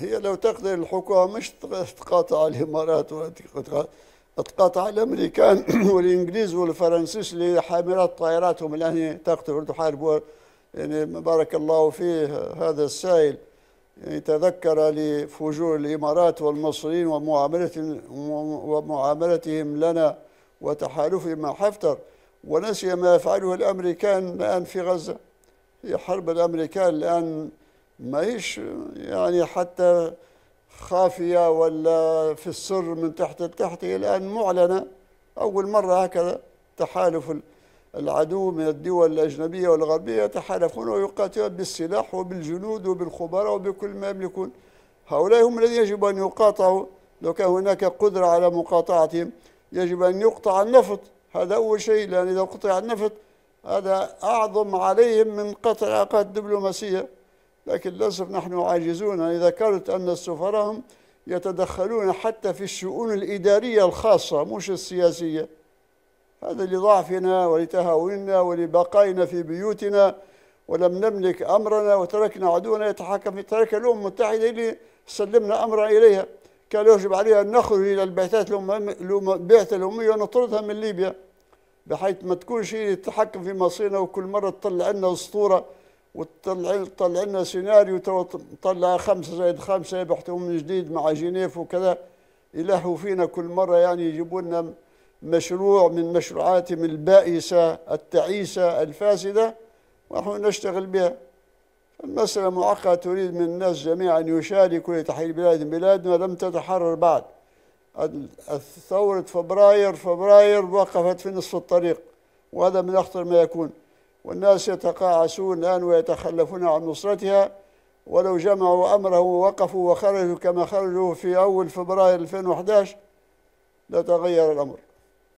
هي لو تقدر الحكومة مش تقاطع الإمارات ولا تقاطع الأمريكان والإنجليز والفرنسيس اللي حاملات طائراتهم الآن تقتل وتحارب يعني بارك الله فيه هذا السائل يعني تذكر لفجور الإمارات والمصريين ومعاملتهم, ومعاملتهم لنا وتحالفهم مع حفتر ونسي ما يفعله الأمريكان الآن في غزة هي حرب الأمريكان الآن ما هيش يعني حتى خافية ولا في السر من تحت لتحت الآن معلنة أول مرة هكذا تحالف العدو من الدول الأجنبية والغربية يتحالفون ويقاتلون بالسلاح وبالجنود وبالخبراء وبكل ما يملكون هؤلاء هم الذين يجب أن يقاطعوا لو كان هناك قدرة على مقاطعتهم يجب أن يقطع النفط هذا أول شيء لأن إذا قطع النفط هذا أعظم عليهم من قطع علاقات دبلوماسية لكن للأسف نحن عاجزون اذا ذكرت أن السفراء يتدخلون حتى في الشؤون الإدارية الخاصة مش السياسية هذا لضعفنا ولتهاوننا ولبقائنا في بيوتنا ولم نملك أمرنا وتركنا عدونا يتحكم في ترك الأمم المتحدة اللي سلمنا أمرنا إليها كان يجب عليها أن نخرج إلى البعثات البعثة الأممية ونطردها من ليبيا بحيث ما تكونش هي يتحكم في مصيرنا وكل مرة تطلع لنا أسطورة وطلع تطلع لنا سيناريو طلع خمسة زائد خمسة يبحثوا من جديد مع جنيف وكذا يلهوا فينا كل مرة يعني يجيبوا لنا مشروع من مشروعاتهم البائسة التعيسة الفاسدة ونحن نشتغل بها المسألة معقدة تريد من الناس جميعا أن يشاركوا لتحرير بلاد بلادنا لم تتحرر بعد ثورة فبراير فبراير وقفت في نصف الطريق وهذا من أخطر ما يكون والناس يتقاعسون الآن ويتخلفون عن نصرتها ولو جمعوا أمره ووقفوا وخرجوا كما خرجوا في أول فبراير 2011 لتغير الأمر